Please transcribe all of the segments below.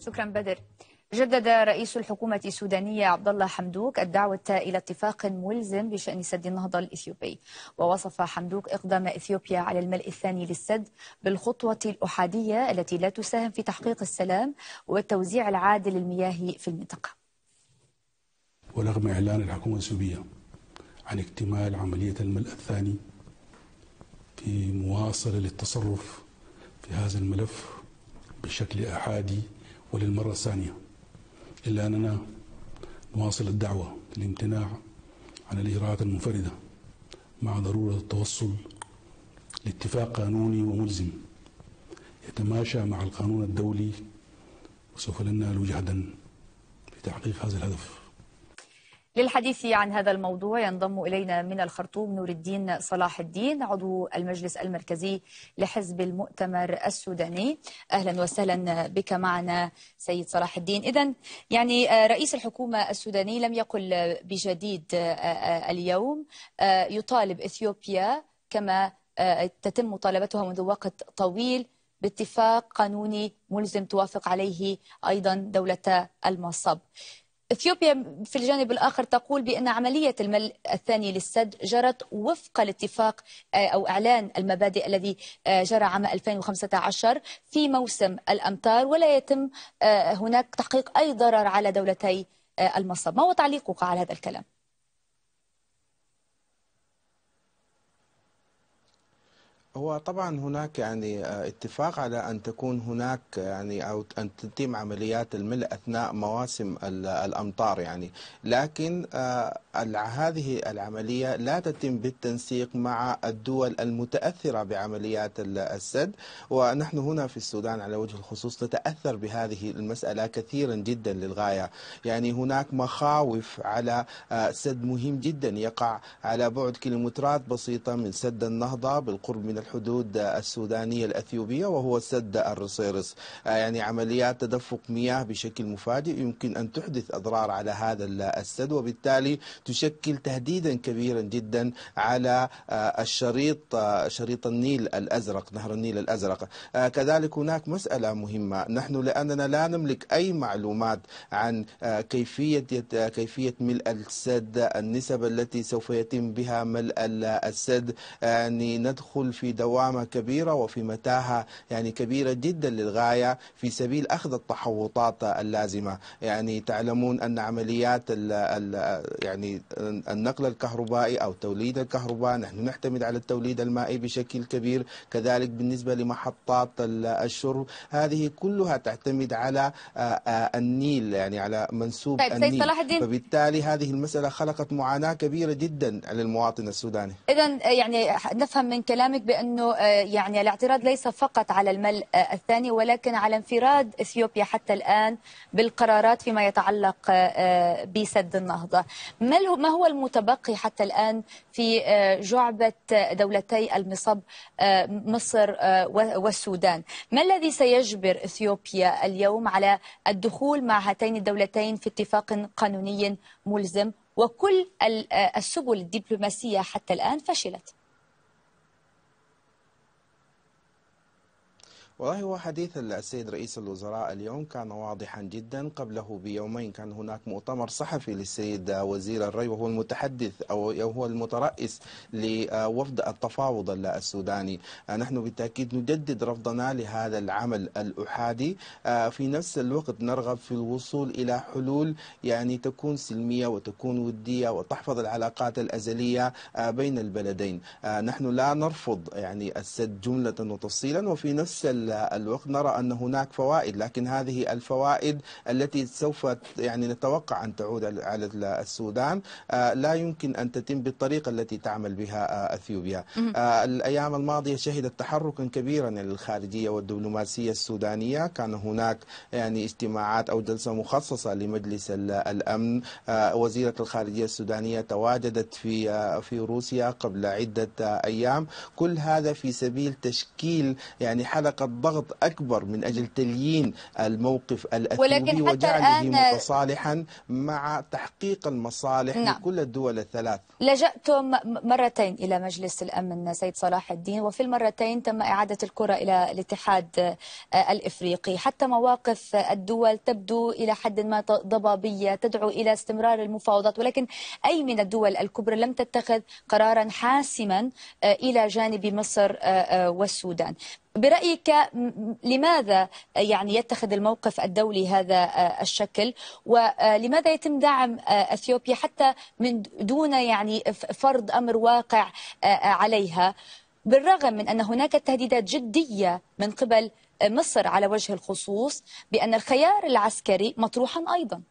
شكرا بدر جدد رئيس الحكومة السودانية عبد الله حمدوك الدعوة إلى اتفاق ملزم بشأن سد النهضة الإثيوبي ووصف حمدوك إقدام إثيوبيا على الملء الثاني للسد بالخطوة الأحادية التي لا تساهم في تحقيق السلام والتوزيع العادل للمياه في المنطقة ورغم إعلان الحكومة السورية عن اكتمال عملية الملء الثاني في مواصلة للتصرف في هذا الملف بشكل أحادي وللمرة الثانية إلا أننا نواصل الدعوة للامتناع عن الإجراءات المنفردة مع ضرورة التوصل لاتفاق قانوني وملزم يتماشى مع القانون الدولي وسوف نال جهدا لتحقيق هذا الهدف للحديث عن هذا الموضوع ينضم إلينا من الخرطوم نور الدين صلاح الدين عضو المجلس المركزي لحزب المؤتمر السوداني أهلا وسهلا بك معنا سيد صلاح الدين إذا يعني آه، رئيس الحكومة السوداني لم يقل بجديد آه، آه، اليوم يطالب إثيوبيا كما تتم مطالبتها منذ وقت طويل باتفاق قانوني ملزم توافق عليه أيضا دولة المصب اثيوبيا في الجانب الاخر تقول بان عمليه المل الثاني للسد جرت وفق الاتفاق آه، او اعلان المبادئ الذي آه، جرى عام 2015 في موسم الامطار ولا يتم آه، هناك تحقيق اي ضرر على دولتي المصب، ما هو تعليقك على هذا الكلام؟ هو طبعا هناك يعني آه، اتفاق على ان تكون هناك يعني او ان تتم عمليات الملء اثناء مواسم الامطار يعني لكن آه، هذه العمليه لا تتم بالتنسيق مع الدول المتاثره بعمليات السد ونحن هنا في السودان على وجه الخصوص نتاثر بهذه المساله كثيرا جدا للغايه يعني هناك مخاوف على آه، سد مهم جدا يقع على بعد كيلومترات بسيطه من سد النهضه بالقرب من الحدود السودانية الأثيوبية وهو سد الرصيرس آه، يعني عمليات تدفق مياه بشكل مفاجئ يمكن أن تحدث أضرار على هذا السد وبالتالي تشكل تهديدا كبيرا جدا على آه، الشريط آه، شريط النيل الأزرق نهر النيل الأزرق كذلك هناك مسألة مهمة نحن لأننا لا نملك أي معلومات عن كيفية كيفية ملء السد النسب التي سوف يتم بها ملء السد يعني ندخل في في دوامة كبيرة وفي متاهة يعني كبيرة جدا للغاية في سبيل أخذ التحوطات اللازمة يعني تعلمون أن عمليات ال ال يعني النقل الكهربائي أو توليد الكهرباء نحن نعتمد على التوليد المائي بشكل كبير كذلك بالنسبة لمحطات الشرب هذه كلها تعتمد على آه، آه، النيل يعني على منسوب طيب النيل صلاح الدين فبالتالي هذه المسألة خلقت معاناة كبيرة جدا للمواطن السوداني إذا آه، يعني نفهم من كلامك بأن بأنه آه، يعني الاعتراض ليس فقط على الملء آه، الثاني ولكن على انفراد إثيوبيا حتى الآن بالقرارات فيما يتعلق آه، بسد النهضة ما هو المتبقي حتى الآن في جعبة دولتي المصب مصر والسودان ما الذي سيجبر إثيوبيا اليوم على الدخول مع هاتين الدولتين في اتفاق قانوني ملزم وكل السبل الدبلوماسية حتى الآن فشلت والله هو حديث السيد رئيس الوزراء اليوم كان واضحا جدا قبله بيومين كان هناك مؤتمر صحفي للسيد وزير الري وهو المتحدث أو هو المترأس لوفد التفاوض السوداني نحن بالتأكيد نجدد رفضنا لهذا العمل الأحادي في نفس الوقت نرغب في الوصول إلى حلول يعني تكون سلمية وتكون ودية وتحفظ العلاقات الأزلية بين البلدين نحن لا نرفض يعني السد جملة وتفصيلا وفي نفس الوقت نرى أن هناك فوائد لكن هذه الفوائد التي سوف يعني نتوقع أن تعود على السودان آه، لا يمكن أن تتم بالطريقة التي تعمل بها آه، أثيوبيا آه، الأيام الماضية شهدت تحركا كبيرا للخارجية والدبلوماسية السودانية كان هناك يعني اجتماعات أو جلسة مخصصة لمجلس الأمن وزيرة الخارجية السودانية تواجدت في في روسيا قبل عدة أيام كل هذا في سبيل تشكيل يعني حلقة ضغط أكبر من أجل تليين الموقف الأثيوبي ولكن وجعله متصالحا مع تحقيق المصالح نعم. لكل الدول الثلاث لجأتم مرتين إلى مجلس الأمن سيد صلاح الدين وفي المرتين تم إعادة الكرة إلى الاتحاد آه، الإفريقي حتى مواقف الدول تبدو إلى حد ما ضبابية تدعو إلى استمرار المفاوضات ولكن أي من الدول الكبرى لم تتخذ قرارا حاسما آه، إلى جانب مصر آه، والسودان برأيك لماذا يعني يتخذ الموقف الدولي هذا الشكل ولماذا يتم دعم أثيوبيا حتى من دون يعني فرض أمر واقع عليها بالرغم من أن هناك تهديدات جدية من قبل مصر على وجه الخصوص بأن الخيار العسكري مطروحا أيضا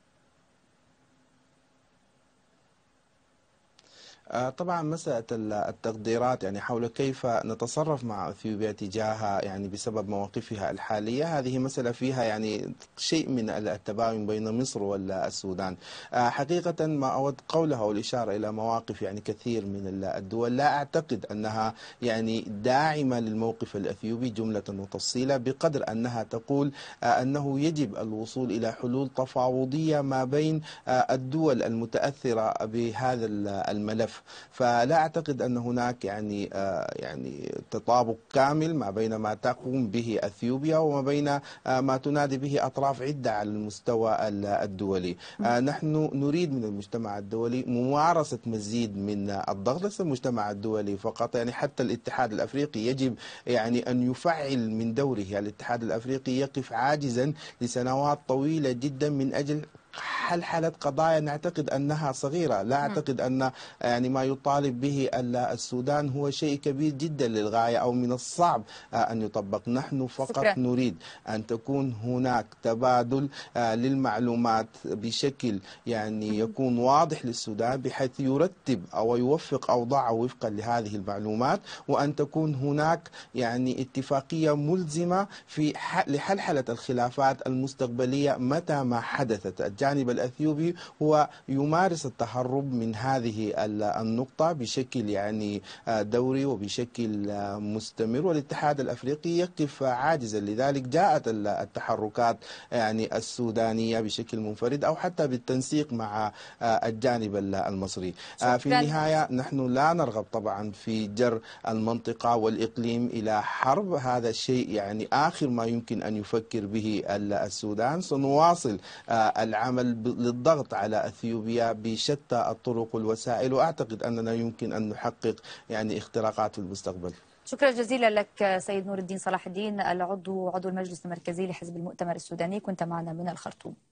آه، طبعا مسألة التقديرات يعني حول كيف نتصرف مع اثيوبيا تجاهها يعني بسبب مواقفها الحالية هذه مسألة فيها يعني شيء من التباين بين مصر والسودان آه، حقيقة ما أود قولها والإشارة إلى مواقف يعني كثير من الدول لا أعتقد أنها يعني داعمة للموقف الأثيوبي جملة وتفصيلة بقدر أنها تقول آه، أنه يجب الوصول إلى حلول تفاوضية ما بين الدول المتأثرة بهذا الملف فلا اعتقد ان هناك يعني آه، يعني تطابق كامل ما بين ما تقوم به اثيوبيا وما بين آه، ما تنادي به اطراف عده على المستوى الدولي آه، نحن نريد من المجتمع الدولي ممارسه مزيد من الضغط ليس المجتمع الدولي فقط يعني حتى الاتحاد الافريقي يجب يعني ان يفعل من دوره الاتحاد الافريقي يقف عاجزا لسنوات طويله جدا من اجل حالات قضايا نعتقد انها صغيره، لا اعتقد ان آه، يعني ما يطالب به آه، السودان هو شيء كبير جدا للغايه او من الصعب آه، ان يطبق، نحن فقط سكرة. نريد ان تكون هناك تبادل للمعلومات بشكل يعني يكون واضح للسودان بحيث يرتب او يوفق اوضاعه وفقا لهذه المعلومات وان تكون هناك يعني اتفاقيه ملزمه في لحلحله الخلافات المستقبليه متى ما حدثت. الجانب الاثيوبي هو يمارس التهرب من هذه النقطه بشكل يعني آه، دوري وبشكل آه، مستمر والاتحاد الافريقي يقف عاجزا لذلك جاءت التحركات يعني السودانيه بشكل منفرد او حتى بالتنسيق مع آه، الجانب المصري في النهايه نحن لا نرغب طبعا في جر المنطقه والاقليم الى حرب هذا الشيء يعني اخر ما يمكن ان يفكر به السودان سنواصل العمل العمل للضغط على اثيوبيا بشتى الطرق والوسائل واعتقد اننا يمكن ان نحقق يعني اختراقات في المستقبل. شكرا جزيلا لك سيد نور الدين صلاح الدين العضو عضو المجلس المركزي لحزب المؤتمر السوداني كنت معنا من الخرطوم.